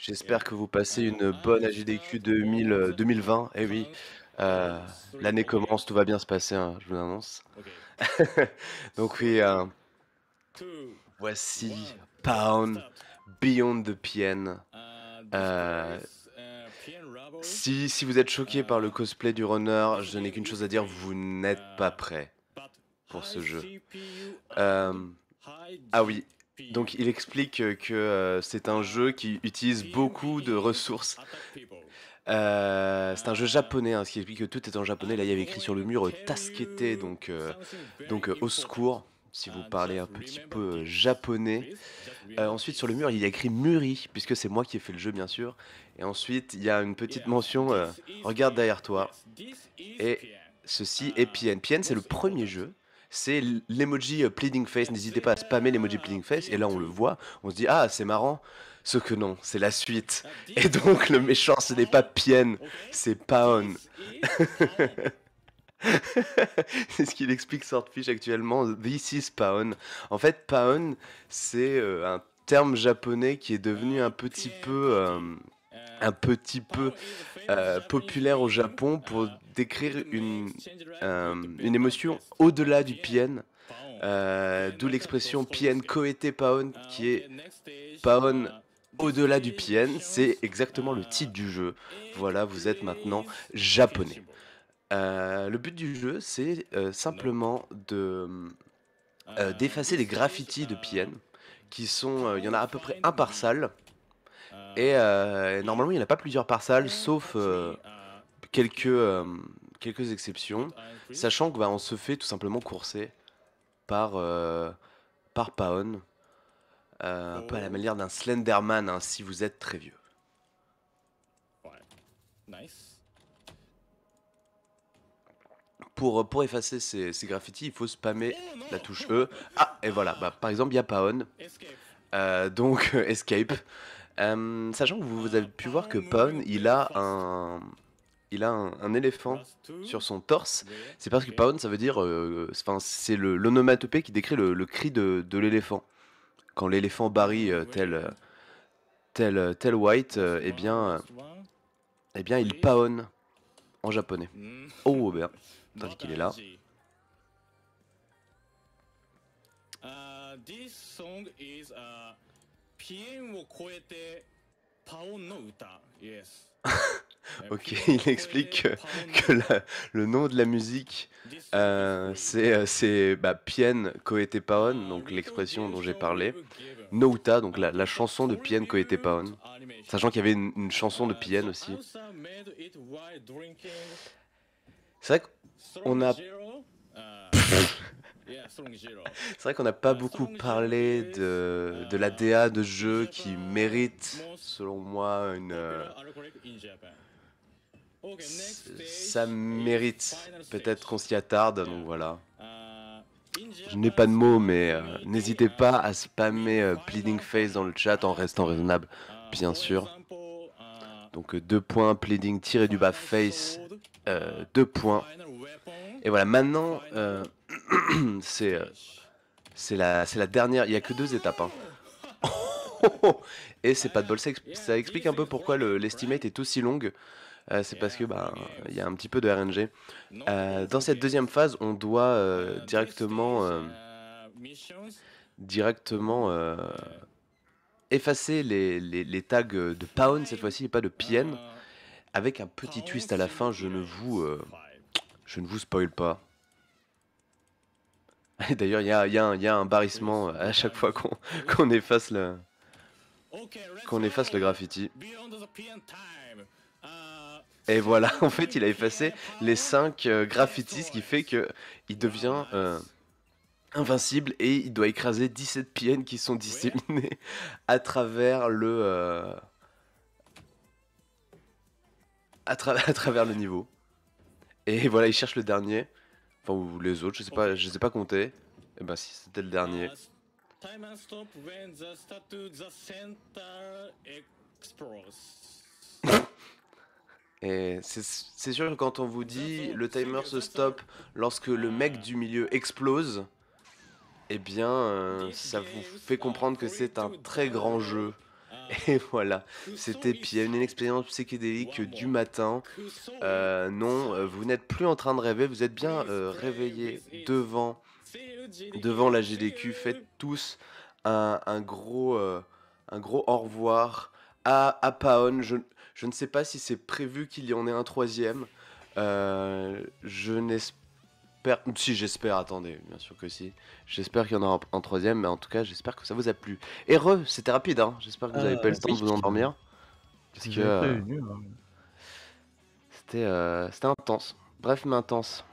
J'espère que vous passez une mmh. bonne AGDQ 2020. Eh oui, euh, l'année commence, tout va bien se passer, hein, je vous l'annonce. Donc oui, euh, voici Pound Beyond the PN. Uh, euh, uh, si, si vous êtes choqué par le uh, cosplay du runner, je n'ai qu'une chose à dire, vous n'êtes pas prêt pour ce jeu. ah oui, donc il explique que euh, c'est un jeu qui utilise beaucoup de ressources. Euh, c'est un jeu japonais, hein, ce qui explique que tout est en japonais. Là, il y avait écrit sur le mur euh, Taskete, donc, donc au secours, si vous parlez un petit peu japonais. ensuite, sur le mur, il y a écrit Muri, puisque c'est moi qui ai fait le jeu, bien sûr. Et ensuite, il y a une petite mention Regarde derrière toi. Et ceci est Pien. c'est le premier jeu c'est l'emoji euh, pleading face. N'hésitez pas à spammer l'emoji pleading face. Et là, on le voit, on se dit ah, c'est marrant. Ce que non, c'est la suite. Et donc, le méchant, ce n'est pas Pienne, c'est Paon. c'est ce qu'il explique Swordfish actuellement. This is Paon. En fait, Paon, c'est euh, un terme japonais qui est devenu un petit peu. Euh, un petit peu populaire au Japon pour décrire une, euh, une émotion au-delà du pien, euh, d'où l'expression pien Koete paon, qui est paon au-delà du pien, c'est exactement le titre du jeu. Voilà, vous êtes maintenant japonais. Euh, le but du jeu, c'est simplement de d'effacer des graffitis de pien, qui sont, il y en a à peu près un par salle. Et, normalement, il n'y en a pas plusieurs par salle, sauf quelques, euh, quelques exceptions, ah, sachant qu'on bah, se fait tout simplement courser par, euh, par Paon, un euh, peu à la oh. manière d'un Slenderman hein, si vous êtes très vieux. nice. Pour, pour effacer ces, ces graffitis, il faut spammer oh, la touche E. Ah, et voilà, bah, par exemple, il y a Paon. donc, Escape. sachant que vous, vous avez pu voir que Paon, il a un, il a un, éléphant sur son torse, c'est parce que paon ça veut dire. Euh, enfin c'est l'onomatopée qui décrit le, cri de, l'éléphant. Quand l'éléphant barille euh, tel, euh, tel, tel White, eh, bien, eh bien, il paon en japonais. Hmm. Oh, oh, bien, tandis qu'il est là. Euh, ok, il euh, explique que, le nom de la musique, euh, euh, c'est bah, Pien Paon, ah, donc l'expression dont j'ai parlé, bah, Nouta, donc la, ah, chanson de Pien Paon. sachant qu'il y avait une, chanson de Pien ah, aussi. C'est vrai qu'on a... C'est vrai qu'on n'a pas beaucoup parlé de, de la DA de jeu qui mérite, selon moi, une, ça mérite peut-être qu'on s'y attarde, donc voilà. Euh, Je n'ai pas de mots, mais euh, n'hésitez pas uh, à spammer euh, Pleading Face dans le chat en restant raisonnable, uh, bien sûr. Uh, donc deux points, Pleading tiré du bas Face, deux points. Et voilà, maintenant, c'est la, dernière, il n'y a que deux étapes. Hein. Et c'est pas de bol, ça, explique un peu pourquoi l'estimate est aussi longue. Euh, c'est parce que bah, il y a un petit peu de RNG. Euh, dans cette deuxième phase, on doit euh, directement, directement effacer les, les, les, tags de Pound cette fois-ci et pas de PN, avec un petit twist à la fin. Je ne vous, je ne vous spoil pas. D'ailleurs, il y a, y a, un barrissement à chaque fois qu'on efface le qu'on efface le graffiti. Et voilà, en fait, il a effacé les 5 euh, graffitis, ce qui fait que il devient euh, invincible et il doit écraser 17 PN qui sont disséminés à travers le. Euh, à, travers le niveau. Et voilà, il cherche le dernier. Enfin, ou les autres, je sais pas, je sais pas compter. Et eh ben, si c'était le dernier. Et c'est sûr que quand on vous dit le timer se stop lorsque le mec du milieu explose, eh bien, euh, ça vous fait comprendre que c'est un très grand jeu. Et voilà, c'était une expérience psychédélique du matin. Euh, non, euh, vous n'êtes plus en train de rêver, vous êtes bien réveillé devant, devant la GDQ. Faites tous un, un gros, un gros au revoir à, à Paon. Je, ne sais pas si c'est prévu qu'il y en ait un troisième. Euh, je n'espère. Si, j'espère, attendez, bien sûr que si. J'espère qu'il y en aura un, troisième, mais en tout cas, j'espère que ça vous a plu. Heureux, c'était rapide, hein. J'espère que vous n'avez euh, pas eu le temps de vous endormir. Parce que. Euh, hein. C'était intense. Bref, mais intense.